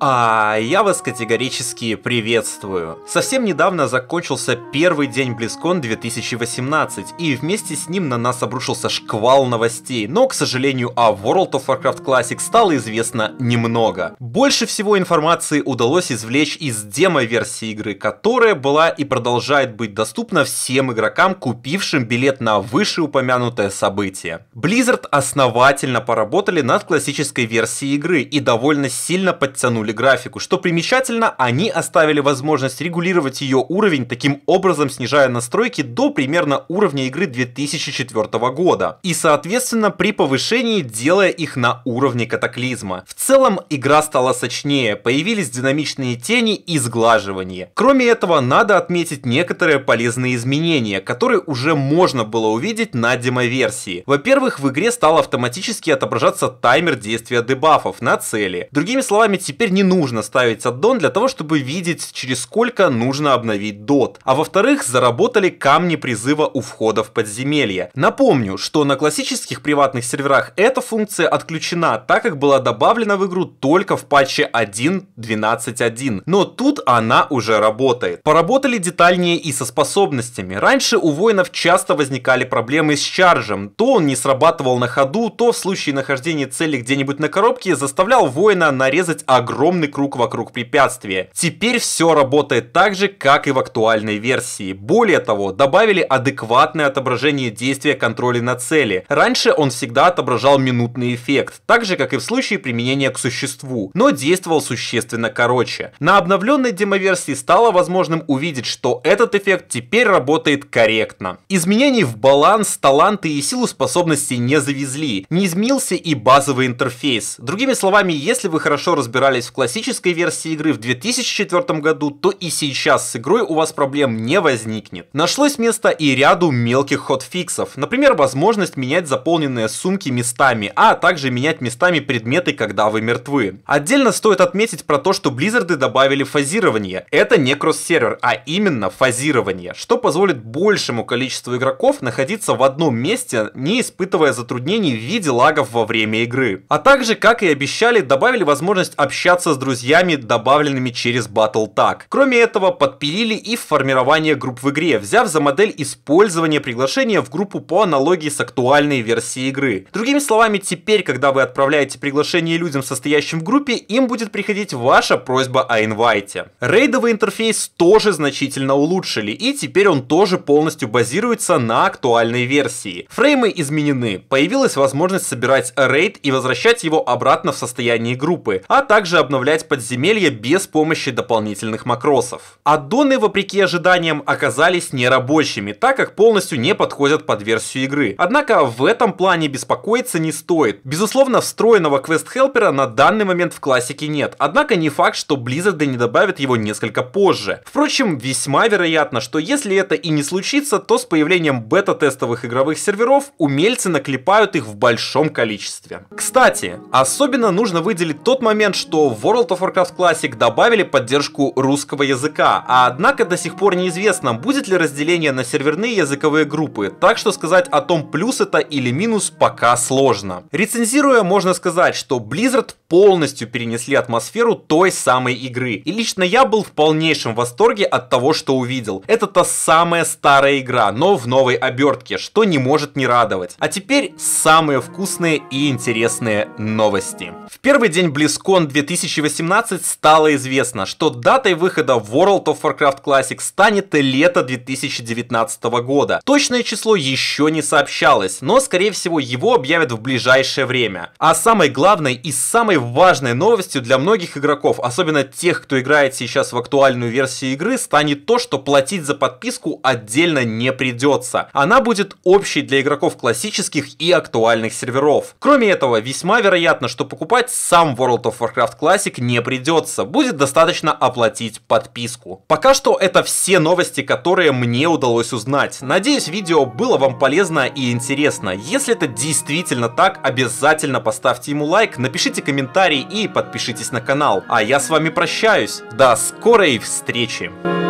А я вас категорически приветствую. Совсем недавно закончился первый день Близкон 2018, и вместе с ним на нас обрушился шквал новостей, но, к сожалению, о World of Warcraft Classic стало известно немного. Больше всего информации удалось извлечь из демо-версии игры, которая была и продолжает быть доступна всем игрокам, купившим билет на вышеупомянутое событие. Blizzard основательно поработали над классической версией игры и довольно сильно подтянули подтянули графику. Что примечательно, они оставили возможность регулировать ее уровень, таким образом снижая настройки до примерно уровня игры 2004 года. И соответственно при повышении делая их на уровне катаклизма. В целом игра стала сочнее, появились динамичные тени и сглаживание. Кроме этого, надо отметить некоторые полезные изменения, которые уже можно было увидеть на демо-версии. Во-первых, в игре стал автоматически отображаться таймер действия дебафов на цели. Другими словами, теперь не нужно ставить аддон для того, чтобы видеть, через сколько нужно обновить дот. А во-вторых, заработали камни призыва у входа в подземелье. Напомню, что на классических приватных серверах эта функция отключена, так как была добавлена в игру только в патче 1.12.1. Но тут она уже работает. Поработали детальнее и со способностями. Раньше у воинов часто возникали проблемы с чаржем. То он не срабатывал на ходу, то в случае нахождения цели где-нибудь на коробке заставлял воина нарезать огромный огромный круг вокруг препятствия. Теперь все работает так же, как и в актуальной версии. Более того, добавили адекватное отображение действия контроля на цели. Раньше он всегда отображал минутный эффект, так же, как и в случае применения к существу, но действовал существенно короче. На обновленной демоверсии стало возможным увидеть, что этот эффект теперь работает корректно. Изменений в баланс, таланты и силу способностей не завезли. Не изменился и базовый интерфейс. Другими словами, если вы хорошо разбирались в классической версии игры в 2004 году, то и сейчас с игрой у вас проблем не возникнет. Нашлось место и ряду мелких хотфиксов, например, возможность менять заполненные сумки местами, а также менять местами предметы, когда вы мертвы. Отдельно стоит отметить про то, что Близзарды добавили фазирование. Это не кросс-сервер, а именно фазирование, что позволит большему количеству игроков находиться в одном месте, не испытывая затруднений в виде лагов во время игры. А также, как и обещали, добавили возможность общаться общаться с друзьями, добавленными через Battle Tag. Кроме этого, подпилили и формирование групп в игре, взяв за модель использование приглашения в группу по аналогии с актуальной версией игры. Другими словами, теперь, когда вы отправляете приглашение людям, состоящим в группе, им будет приходить ваша просьба о инвайте. Рейдовый интерфейс тоже значительно улучшили, и теперь он тоже полностью базируется на актуальной версии. Фреймы изменены, появилась возможность собирать рейд и возвращать его обратно в состояние группы, а также обновление обновлять подземелья без помощи дополнительных макросов. Аддоны, вопреки ожиданиям, оказались нерабочими, так как полностью не подходят под версию игры. Однако в этом плане беспокоиться не стоит. Безусловно, встроенного квест-хелпера на данный момент в классике нет, однако не факт, что Blizzard не добавит его несколько позже. Впрочем, весьма вероятно, что если это и не случится, то с появлением бета-тестовых игровых серверов умельцы наклепают их в большом количестве. Кстати, особенно нужно выделить тот момент, что в World of Warcraft Classic добавили поддержку русского языка, а однако до сих пор неизвестно, будет ли разделение на серверные языковые группы, так что сказать о том, плюс это или минус, пока сложно. Рецензируя, можно сказать, что Blizzard полностью перенесли атмосферу той самой игры. И лично я был в полнейшем восторге от того, что увидел. Это та самая старая игра, но в новой обертке, что не может не радовать. А теперь самые вкусные и интересные новости. В первый день BlizzCon 2018 стало известно, что датой выхода World of Warcraft Classic станет лето 2019 года. Точное число еще не сообщалось, но скорее всего его объявят в ближайшее время. А самой главной и самой самой важной новостью для многих игроков, особенно тех, кто играет сейчас в актуальную версию игры, станет то, что платить за подписку отдельно не придется. Она будет общей для игроков классических и актуальных серверов. Кроме этого, весьма вероятно, что покупать сам World of Warcraft Classic не придется, будет достаточно оплатить подписку. Пока что это все новости, которые мне удалось узнать. Надеюсь, видео было вам полезно и интересно. Если это действительно так, обязательно поставьте ему лайк, напишите комментарий комментарий и подпишитесь на канал. А я с вами прощаюсь. До скорой встречи!